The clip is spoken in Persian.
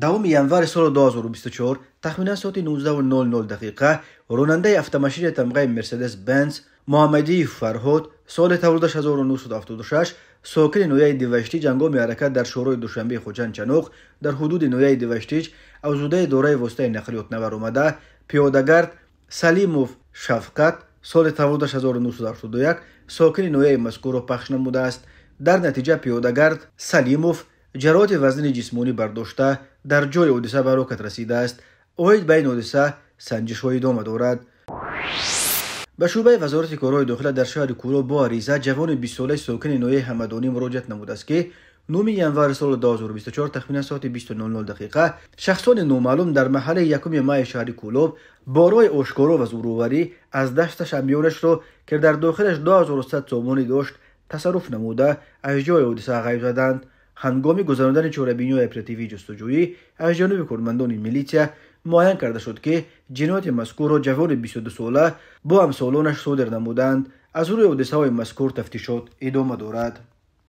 давоми январи соли 2024 тахминан соати 19:00 дақиқа ронандаи автомашини тамғаи мерседес бенс муҳаммадиев фарҳод соли таврудаш 1976 сокини ноҳияи дивашти ҷангоми ҳаракат дар шӯрои душанбеи хоҷанчаноқ дар ҳудуди ноҳияи дивашдиҷ авзудаи дораи воситаи нақлиётнавар омада пиёдагард салимов шафқат соли таврудаш 1971 сокини ноҳияи мазкурро пахш намудааст дар натиҷа пиёдагард салимов جرات وزن جسمانی برداشته در جای حادثه به راکت رسیده است اوید بین حادثه سنجش های ادامه دارد به شعبه وزارت کارهای داخله در شهر کورا با عریضه جوان 20 ساله ساکن نایه همدانی مراجعت نموده است که نومی ینور سال 2024 تخمین ساعت 20:00 دقیقه شخصان نامعلوم در محل یکم مای شهر کولوب بارای آشکارا و زوروری از دشتش امیانش را که در داخلش 2100 زمانی داشت تصرف نموده از جای حادثه غیب زدند هنگامی گذراندن چوربینی و اپراتیوی جستجویی از جانب کارمندان میلیتیا معین کرده شد که جنایت مذکور را جوان 22 ساله با همسالانش صادر نمودند از روی حادثههای مذکور تفتیشات ادامه دارد